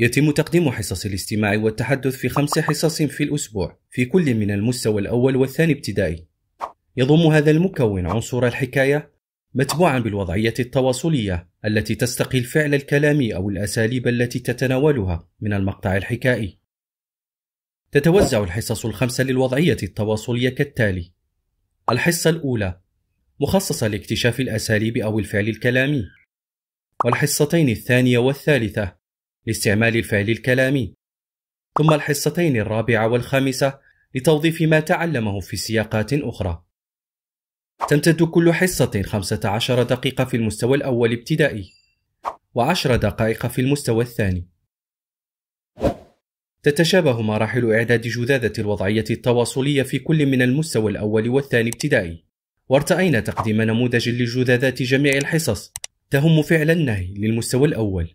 يتم تقديم حصص الاستماع والتحدث في خمس حصص في الأسبوع في كل من المستوى الأول والثاني ابتدائي. يضم هذا المكون عنصر الحكاية متبوعا بالوضعية التواصلية التي تستقي الفعل الكلامي أو الأساليب التي تتناولها من المقطع الحكائي. تتوزع الحصص الخمسة للوضعية التواصلية كالتالي: الحصة الأولى مخصصة لاكتشاف الأساليب أو الفعل الكلامي، والحصتين الثانية والثالثة لاستعمال الفعل الكلامي ثم الحصتين الرابعة والخامسة لتوظيف ما تعلمه في سياقات أخرى تمتد كل حصة 15 دقيقة في المستوى الأول ابتدائي و و10 دقائق في المستوى الثاني تتشابه مراحل إعداد جذاذة الوضعية التواصلية في كل من المستوى الأول والثاني ابتدائي وارتأينا تقديم نموذج لجذاذات جميع الحصص تهم فعل النهي للمستوى الأول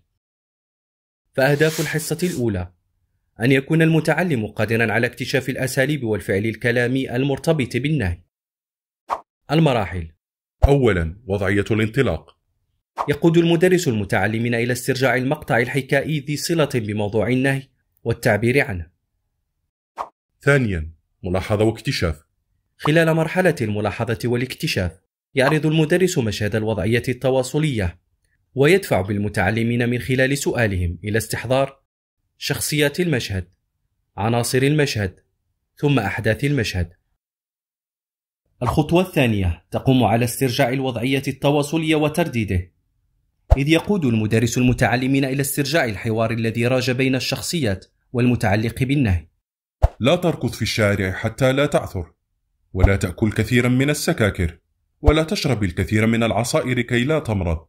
فأهداف الحصة الأولى أن يكون المتعلم قادرا على اكتشاف الأساليب والفعل الكلامي المرتبط بالنهي. المراحل أولا وضعية الانطلاق يقود المدرس المتعلمين إلى استرجاع المقطع الحكائي ذي صلة بموضوع النهي والتعبير عنه. ثانيا ملاحظة واكتشاف خلال مرحلة الملاحظة والاكتشاف يعرض المدرس مشهد الوضعية التواصلية ويدفع بالمتعلمين من خلال سؤالهم الى استحضار شخصيات المشهد عناصر المشهد ثم احداث المشهد الخطوه الثانيه تقوم على استرجاع الوضعيه التواصليه وترديده اذ يقود المدرس المتعلمين الى استرجاع الحوار الذي راج بين الشخصيات والمتعلق بالنهي لا تركض في الشارع حتى لا تعثر ولا تاكل كثيرا من السكاكر ولا تشرب الكثير من العصائر كي لا تمرض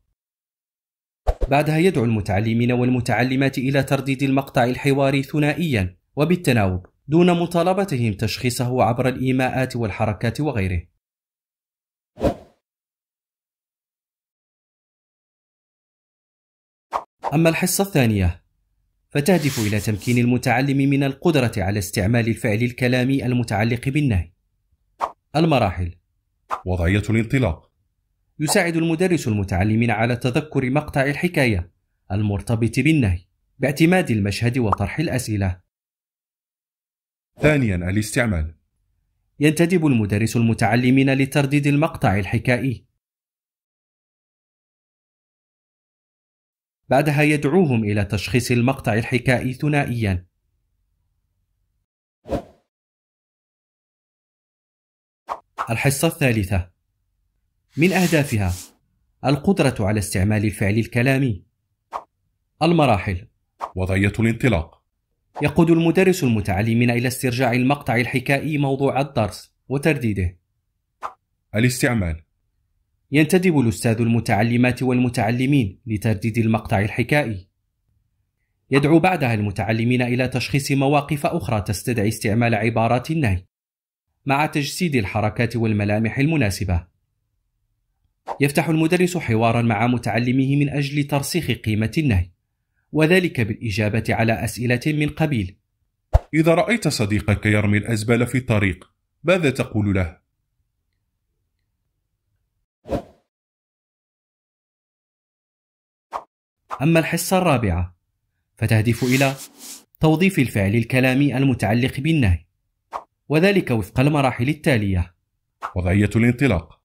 بعدها يدعو المتعلمين والمتعلمات إلى ترديد المقطع الحواري ثنائيا وبالتناوب دون مطالبتهم تشخيصه عبر الإيماءات والحركات وغيره أما الحصة الثانية فتهدف إلى تمكين المتعلم من القدرة على استعمال الفعل الكلامي المتعلق بالنهي. المراحل وضعية الانطلاق يساعد المدرس المتعلمين على تذكر مقطع الحكاية المرتبط بالنهي باعتماد المشهد وطرح الأسئلة. ثانيا الاستعمال ينتدب المدرس المتعلمين لترديد المقطع الحكائي. بعدها يدعوهم إلى تشخيص المقطع الحكائي ثنائيا. الحصة الثالثة من أهدافها القدرة على استعمال الفعل الكلامي المراحل وضعية الانطلاق يقود المدرس المتعلمين إلى استرجاع المقطع الحكائي موضوع الدرس وترديده الاستعمال ينتدب الأستاذ المتعلمات والمتعلمين لترديد المقطع الحكائي يدعو بعدها المتعلمين إلى تشخيص مواقف أخرى تستدعي استعمال عبارات النهي مع تجسيد الحركات والملامح المناسبه يفتح المدرس حوارا مع متعلمه من أجل ترسيخ قيمة النهي وذلك بالإجابة على أسئلة من قبيل إذا رأيت صديقك يرمي الأزبال في الطريق ماذا تقول له؟ أما الحصة الرابعة فتهدف إلى توظيف الفعل الكلامي المتعلق بالنهي وذلك وفق المراحل التالية وضعية الانطلاق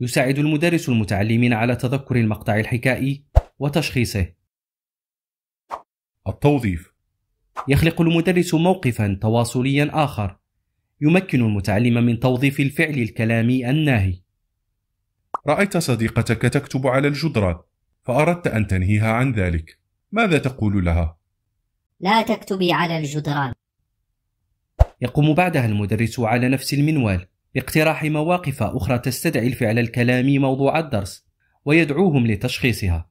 يساعد المدرس المتعلمين على تذكر المقطع الحكائي وتشخيصه. التوظيف يخلق المدرس موقفا تواصليا آخر يمكن المتعلم من توظيف الفعل الكلامي الناهي. رأيت صديقتك تكتب على الجدران فأردت أن تنهيها عن ذلك. ماذا تقول لها؟ لا تكتبي على الجدران. يقوم بعدها المدرس على نفس المنوال باقتراح مواقف أخرى تستدعي الفعل الكلامي موضوع الدرس ويدعوهم لتشخيصها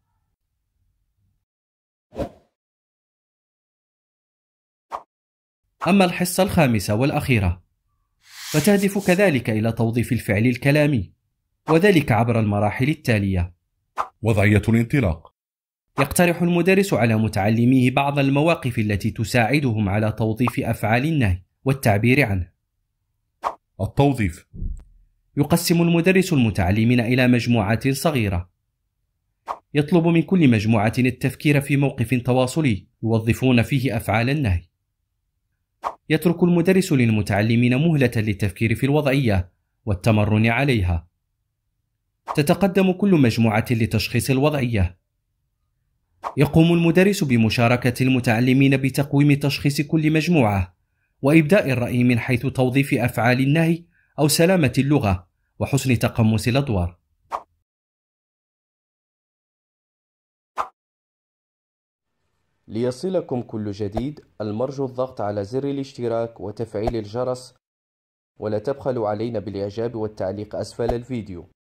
أما الحصة الخامسة والأخيرة فتهدف كذلك إلى توظيف الفعل الكلامي وذلك عبر المراحل التالية وضعية الانطلاق يقترح المدرس على متعلميه بعض المواقف التي تساعدهم على توظيف أفعال النهي والتعبير عنه التوظيف يقسم المدرس المتعلمين إلى مجموعات صغيرة يطلب من كل مجموعة التفكير في موقف تواصلي يوظفون فيه أفعال النهي يترك المدرس للمتعلمين مهلة للتفكير في الوضعية والتمرن عليها تتقدم كل مجموعة لتشخيص الوضعية يقوم المدرس بمشاركة المتعلمين بتقويم تشخيص كل مجموعة وإبداء الرأي من حيث توظيف أفعال النهي أو سلامة اللغة وحسن تقمص الأدوار. ليصلكم كل جديد المرجو الضغط على زر الاشتراك وتفعيل الجرس ولا تبخلوا علينا بالإعجاب والتعليق أسفل الفيديو